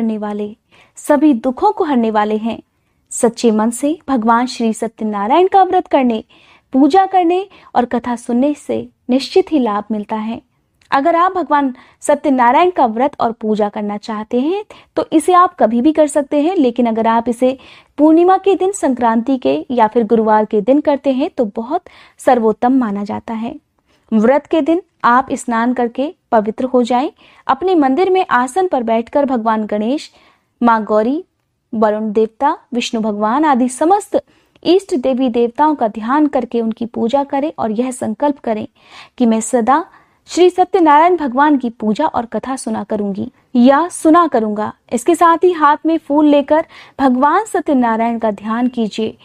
करने वाले सभी दुखों को हरने वाले हैं सच्चे मन से भगवान श्री सत्यनारायण का व्रत करने पूजा करने और कथा सुनने से निश्चित ही लाभ मिलता है अगर आप भगवान सत्यनारायण का व्रत और पूजा करना चाहते हैं तो इसे आप कभी भी कर सकते हैं लेकिन अगर आप इसे पूर्णिमा के दिन संक्रांति के या फिर गुरुवार के दिन करते हैं तो बहुत सर्वोत्तम माना जाता है व्रत के दिन आप स्नान करके पवित्र हो जाएं, अपने मंदिर में आसन पर बैठकर भगवान गणेश माँ गौरी वरुण देवता विष्णु भगवान आदि समस्त ईष्ट देवी देवताओं का ध्यान करके उनकी पूजा करें और यह संकल्प करें कि मैं सदा श्री सत्यनारायण भगवान की पूजा और कथा सुना करूंगी या सुना करूंगा इसके साथ ही हाथ में फूल लेकर भगवान सत्यनारायण का ध्यान कीजिए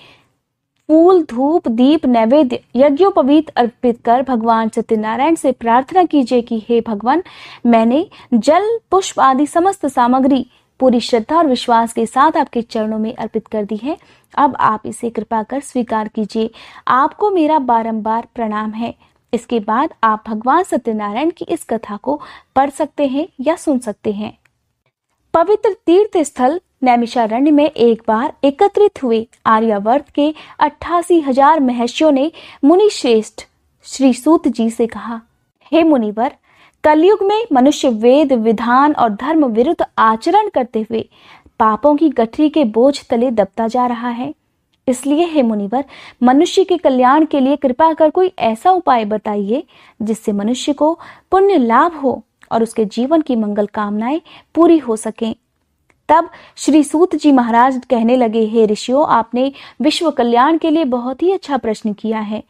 फूल धूप दीप नैवेद्य यज्ञोपवीत अर्पित कर भगवान सत्यनारायण से प्रार्थना कीजिए कि हे भगवान मैंने जल पुष्प आदि समस्त सामग्री पूरी श्रद्धा और विश्वास के साथ आपके चरणों में अर्पित कर दी है अब आप इसे कृपा कर स्वीकार कीजिए आपको मेरा बारंबार प्रणाम है इसके बाद आप भगवान सत्यनारायण की इस कथा को पढ़ सकते हैं या सुन सकते हैं पवित्र तीर्थ स्थल नैमिषारण्य में एक बार एकत्रित हुए आर्यावर्त के अट्ठासी हजार महर्षियों ने मुनि श्रेष्ठ श्री सूत जी से कहा हे मुनिवर कलयुग में मनुष्य वेद विधान और धर्म विरुद्ध आचरण करते हुए पापों की गठरी के बोझ तले दबता जा रहा है इसलिए हे मुनिवर मनुष्य के कल्याण के लिए कृपा कर कोई ऐसा उपाय बताइए जिससे मनुष्य को पुण्य लाभ हो और उसके जीवन की मंगल कामनाएं पूरी हो सकें तब श्री सूत जी महाराज कहने लगे हे ऋषियों आपने विश्व कल्याण के लिए बहुत ही अच्छा प्रश्न किया है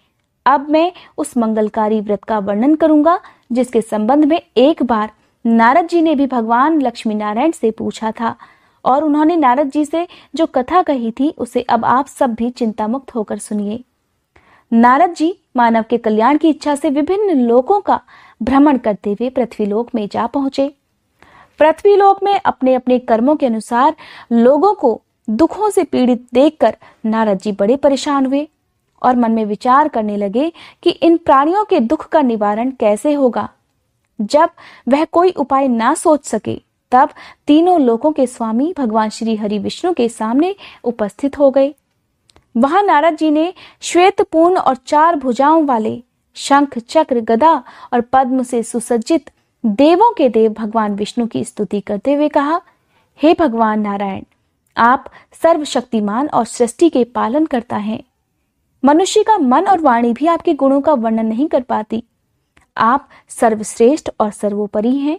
अब मैं उस मंगलकारी व्रत का वर्णन करूंगा जिसके संबंध में एक बार नारद जी ने भी भगवान लक्ष्मी नारायण से पूछा था और उन्होंने नारद जी से जो कथा कही थी उसे अब आप सब भी चिंता मुक्त होकर सुनिए नारद जी मानव के कल्याण की इच्छा से विभिन्न लोकों का भ्रमण करते हुए पृथ्वीलोक में जा पहुंचे पृथ्वी लोक में अपने अपने कर्मों के अनुसार लोगों को दुखों से पीड़ित देखकर नारद जी बड़े परेशान हुए और मन में विचार करने लगे कि इन प्राणियों के दुख का निवारण कैसे होगा जब वह कोई उपाय ना सोच सके तब तीनों लोगों के स्वामी भगवान श्री हरि विष्णु के सामने उपस्थित हो गए वहां नारद जी ने श्वेत पूर्ण और चार भुजाओं वाले शंख चक्र गदा और पद्म से सुसज्जित देवों के देव भगवान विष्णु की स्तुति करते हुए कहा हे भगवान नारायण आप सर्वशक्तिमान और सृष्टि के पालन करता है मनुष्य का मन और वाणी भी आपके गुणों का वर्णन नहीं कर पाती आप सर्वश्रेष्ठ और सर्वोपरि हैं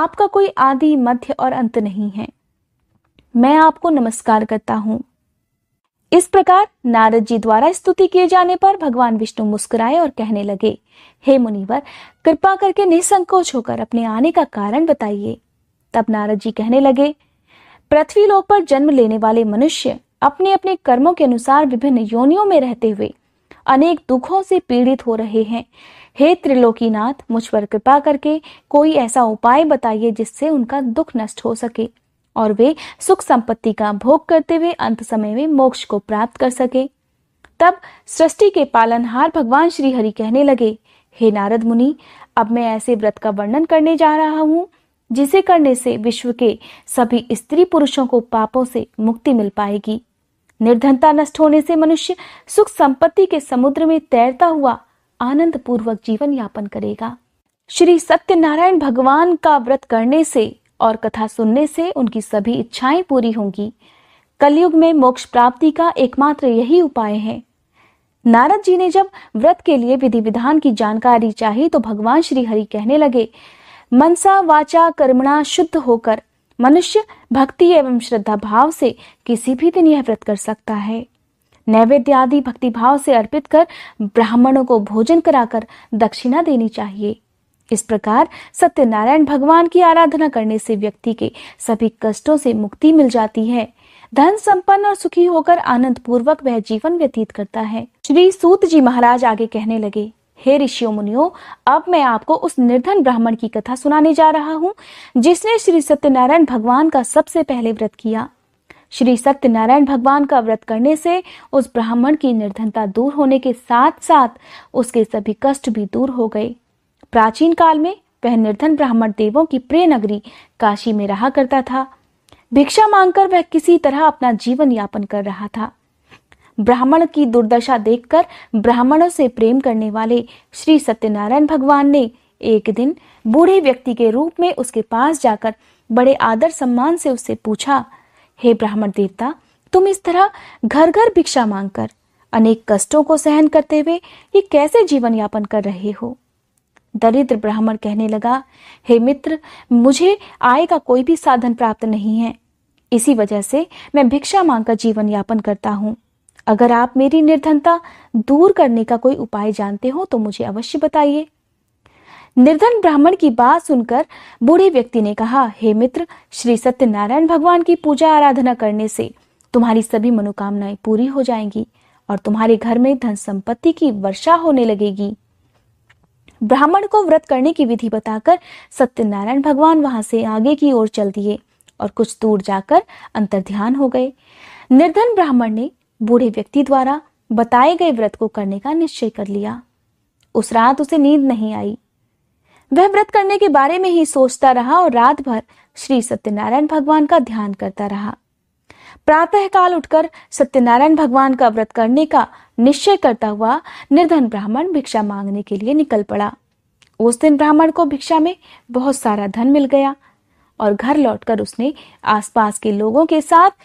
आपका कोई आदि मध्य और अंत नहीं है मैं आपको नमस्कार करता हूं इस प्रकार नारद जी द्वारा स्तुति किए जाने पर भगवान विष्णु मुस्कुराए और कहने लगे हे मुनिवर कृपा करके निसंकोच होकर अपने आने का कारण बताइए तब नारद जी कहने लगे पृथ्वी लोक पर जन्म लेने वाले मनुष्य अपने अपने कर्मों के अनुसार विभिन्न योनियों में रहते हुए अनेक दुखों से पीड़ित हो रहे हैं हे त्रिलोकीनाथ मुझ पर कृपा करके कोई ऐसा उपाय बताइए जिससे उनका दुख नष्ट हो सके और वे सुख संपत्ति का भोग करते हुए अंत समय में मोक्ष को प्राप्त कर सके तब सृष्टि के पालनहार भगवान श्री हरि कहने लगे हे नारद मुनि अब मैं ऐसे व्रत का वर्णन करने जा रहा हूँ जिसे करने से विश्व के सभी स्त्री पुरुषों को पापों से मुक्ति मिल पाएगी निर्धनता नष्ट होने से मनुष्य सुख संपत्ति के समुद्र में तैरता हुआ आनंद पूर्वक जीवन यापन करेगा श्री सत्यनारायण भगवान का व्रत करने से और कथा सुनने से उनकी सभी इच्छाएं पूरी होंगी कलयुग में मोक्ष प्राप्ति का एकमात्र यही उपाय है नारद जी ने जब व्रत के लिए विधि विधान की जानकारी चाही तो भगवान श्री हरि कहने लगे मनसा वाचा कर्मणा शुद्ध होकर मनुष्य भक्ति एवं श्रद्धा भाव से किसी भी दिन यह व्रत कर सकता है नैवेद्य आदि भक्ति भाव से अर्पित कर ब्राह्मणों को भोजन कराकर दक्षिणा देनी चाहिए इस प्रकार सत्यनारायण भगवान की आराधना करने से व्यक्ति के सभी कष्टों से मुक्ति मिल जाती है धन संपन्न और सुखी होकर आनंद पूर्वक वह जीवन व्यतीत करता है श्री सूत जी महाराज आगे कहने लगे हे ऋषियों मुनियो अब मैं आपको उस निर्धन ब्राह्मण की कथा सुनाने जा रहा हूँ जिसने श्री सत्यनारायण भगवान का सबसे पहले व्रत किया श्री सत्यनारायण भगवान का व्रत करने से उस ब्राह्मण की निर्धनता दूर होने के साथ साथ उसके सभी कष्ट भी दूर हो गए प्राचीन काल में वह निर्धन ब्राह्मण देवों की प्रिय नगरी काशी में रहा करता था भिक्षा मांगकर वह किसी तरह अपना जीवन यापन कर रहा था ब्राह्मण की दुर्दशा देखकर ब्राह्मणों से प्रेम करने वाले श्री सत्यनारायण भगवान ने एक दिन बूढ़े व्यक्ति के रूप में उसके पास जाकर बड़े आदर सम्मान से उससे पूछा हे ब्राह्मण देवता तुम इस तरह घर घर भिक्षा मांगकर अनेक कष्टों को सहन करते हुए ये कैसे जीवन यापन कर रहे हो दरिद्र ब्राह्मण कहने लगा हे मित्र मुझे आय का कोई भी साधन प्राप्त नहीं है इसी वजह से मैं भिक्षा मांगकर जीवन यापन करता हूँ अगर आप मेरी निर्धनता दूर करने का कोई उपाय जानते हो तो मुझे अवश्य बताइए निर्धन ब्राह्मण की बात सुनकर बूढ़े व्यक्ति ने कहा हे मित्र श्री सत्यनारायण भगवान की पूजा आराधना करने से तुम्हारी सभी मनोकामनाएं पूरी हो जाएंगी और तुम्हारे घर में धन संपत्ति की वर्षा होने लगेगी ब्राह्मण को व्रत करने की विधि बताकर सत्यनारायण भगवान वहां से आगे की ओर चल दिए और कुछ दूर जाकर अंतर ध्यान हो गए निर्धन ब्राह्मण ने बूढ़े व्यक्ति द्वारा बताए गए व्रत को करने का निश्चय कर लिया उस रात उसे नींद नहीं आई वह व्रत करने के बारे में ही सोचता रहा और रात भर श्री सत्यनारायण भगवान का ध्यान करता रहा प्रातःकाल उठकर सत्यनारायण भगवान का व्रत करने का निश्चय करता हुआ निर्धन ब्राह्मण भिक्षा मांगने के लिए निकल पड़ा उस दिन ब्राह्मण को भिक्षा में बहुत सारा धन मिल गया और घर लौटकर उसने आसपास के लोगों के साथ